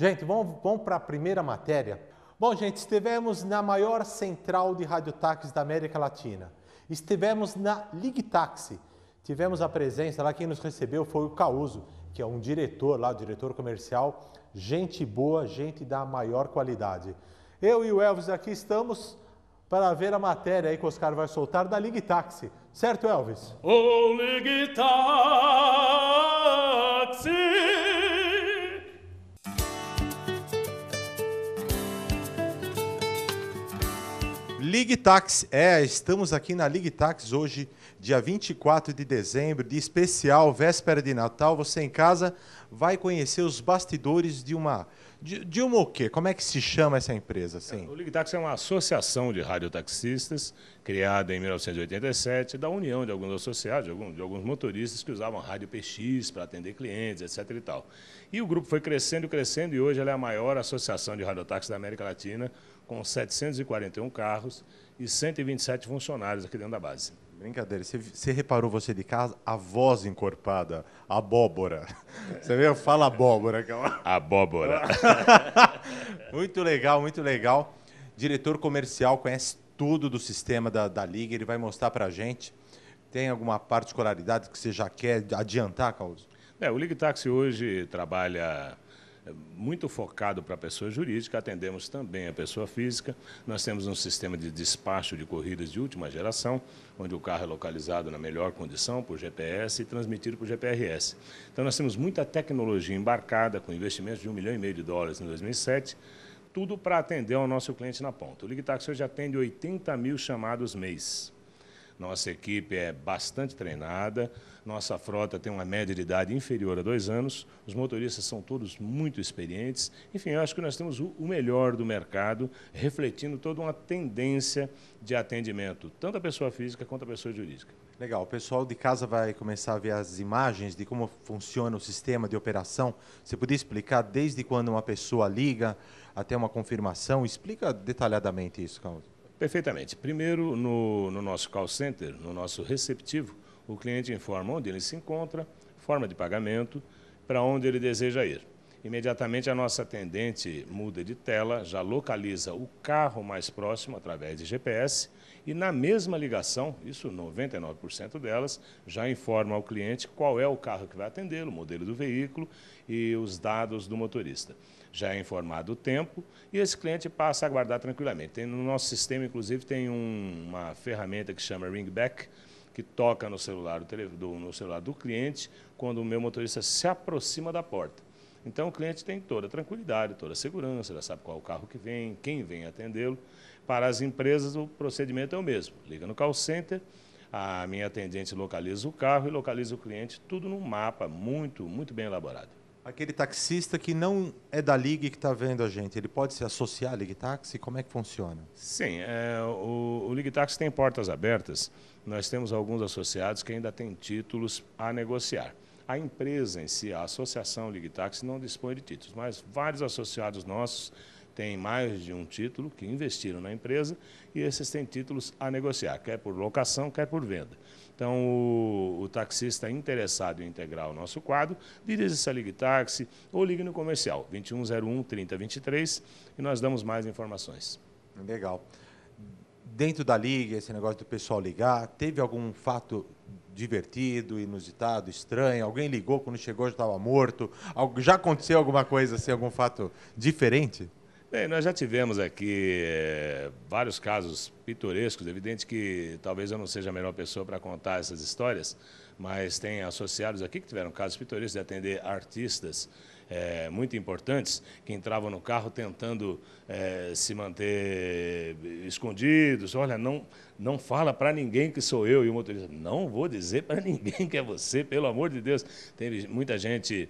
Gente, vamos, vamos para a primeira matéria? Bom, gente, estivemos na maior central de radiotáxis da América Latina. Estivemos na Ligue Táxi. Tivemos a presença lá, quem nos recebeu foi o Causo, que é um diretor lá, diretor comercial, gente boa, gente da maior qualidade. Eu e o Elvis aqui estamos para ver a matéria aí que o Oscar vai soltar da Ligue Táxi. Certo, Elvis? Ô, oh, Ligue Táxi! Ligue Tax. É, estamos aqui na Ligue Tax hoje, dia 24 de dezembro, de especial, véspera de Natal. Você em casa vai conhecer os bastidores de uma Dilma o quê? Como é que se chama essa empresa? Assim? O Ligitax é uma associação de radiotaxistas criada em 1987 da união de alguns associados, de alguns, motoristas que usavam rádio PX para atender clientes, etc. E, tal. e o grupo foi crescendo, crescendo, e hoje ela é a maior associação de radiotaxis da América Latina, com 741 carros e 127 funcionários aqui dentro da base. Brincadeira. Você, reparou você de casa? A voz encorpada. Abóbora. Você viu? Fala abóbora. Abóbora. muito legal, muito legal. Diretor comercial, conhece tudo do sistema da, da Liga. Ele vai mostrar para gente. Tem alguma particularidade que você já quer adiantar, Carlos? É, o Ligue Táxi hoje trabalha muito focado para a pessoa jurídica, atendemos também a pessoa física. Nós temos um sistema de despacho de corridas de última geração, onde o carro é localizado na melhor condição por GPS e transmitido por GPRS. Então, nós temos muita tecnologia embarcada, com investimentos de um milhão e meio de dólares em 2007, tudo para atender ao nosso cliente na ponta. O Ligtax hoje atende 80 mil chamados mês. Nossa equipe é bastante treinada, nossa frota tem uma média de idade inferior a dois anos, os motoristas são todos muito experientes. Enfim, eu acho que nós temos o melhor do mercado, refletindo toda uma tendência de atendimento, tanto a pessoa física quanto a pessoa jurídica. Legal, o pessoal de casa vai começar a ver as imagens de como funciona o sistema de operação. Você podia explicar desde quando uma pessoa liga até uma confirmação? Explica detalhadamente isso, Carlos. Perfeitamente. Primeiro, no, no nosso call center, no nosso receptivo, o cliente informa onde ele se encontra, forma de pagamento, para onde ele deseja ir. Imediatamente a nossa atendente muda de tela, já localiza o carro mais próximo através de GPS e na mesma ligação, isso 99% delas, já informa ao cliente qual é o carro que vai atendê-lo, o modelo do veículo e os dados do motorista já é informado o tempo e esse cliente passa a aguardar tranquilamente. Tem, no nosso sistema, inclusive, tem um, uma ferramenta que chama Ringback, que toca no celular do, no celular do cliente quando o meu motorista se aproxima da porta. Então o cliente tem toda a tranquilidade, toda a segurança, já sabe qual o carro que vem, quem vem atendê-lo. Para as empresas o procedimento é o mesmo. Liga no call center, a minha atendente localiza o carro e localiza o cliente, tudo num mapa muito, muito bem elaborado. Aquele taxista que não é da Ligue que está vendo a gente, ele pode se associar à Ligue Táxi? Como é que funciona? Sim, é, o, o Ligue Táxi tem portas abertas. Nós temos alguns associados que ainda têm títulos a negociar. A empresa em si, a associação Ligue Táxi, não dispõe de títulos, mas vários associados nossos têm mais de um título que investiram na empresa e esses têm títulos a negociar, quer por locação, quer por venda. Então, o, o taxista é interessado em integrar o nosso quadro, dirija-se a Ligue Táxi ou ligue no comercial 2101 3023 e nós damos mais informações. Legal. Dentro da Liga, esse negócio do pessoal ligar, teve algum fato divertido, inusitado, estranho? Alguém ligou quando chegou já estava morto? Já aconteceu alguma coisa assim, algum fato diferente? Bem, nós já tivemos aqui eh, vários casos pitorescos, evidente que talvez eu não seja a melhor pessoa para contar essas histórias, mas tem associados aqui que tiveram casos pitorescos de atender artistas é, muito importantes que entravam no carro tentando é, se manter escondidos. Olha, não, não fala para ninguém que sou eu. E o motorista, não vou dizer para ninguém que é você, pelo amor de Deus. Teve muita gente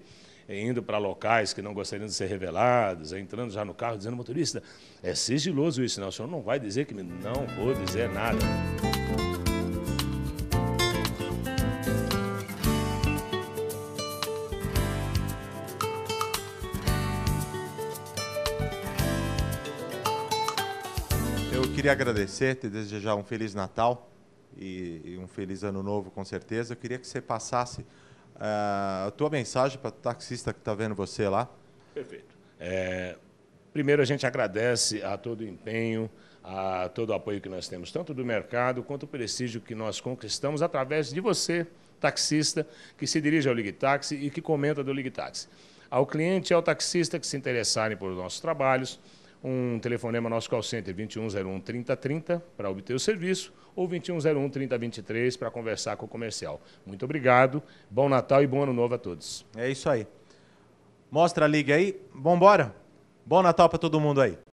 é indo para locais que não gostariam de ser revelados, é entrando já no carro, dizendo motorista, é sigiloso isso, não, né? o senhor não vai dizer que... me Não vou dizer nada. Eu queria agradecer, te desejar um Feliz Natal e, e um Feliz Ano Novo, com certeza. Eu queria que você passasse ah, a tua mensagem para o taxista que está vendo você lá. Perfeito. É, primeiro, a gente agradece a todo o empenho, a todo o apoio que nós temos, tanto do mercado quanto o prestígio que nós conquistamos através de você, taxista, que se dirige ao Ligitaxi e que comenta do Ligitaxi Ao cliente e ao taxista que se interessarem por nossos trabalhos, um telefonema nosso call center 2101 3030 para obter o serviço ou 2101 3023 para conversar com o comercial. Muito obrigado, bom Natal e bom Ano Novo a todos. É isso aí. Mostra a liga aí, vambora. Bom Natal para todo mundo aí.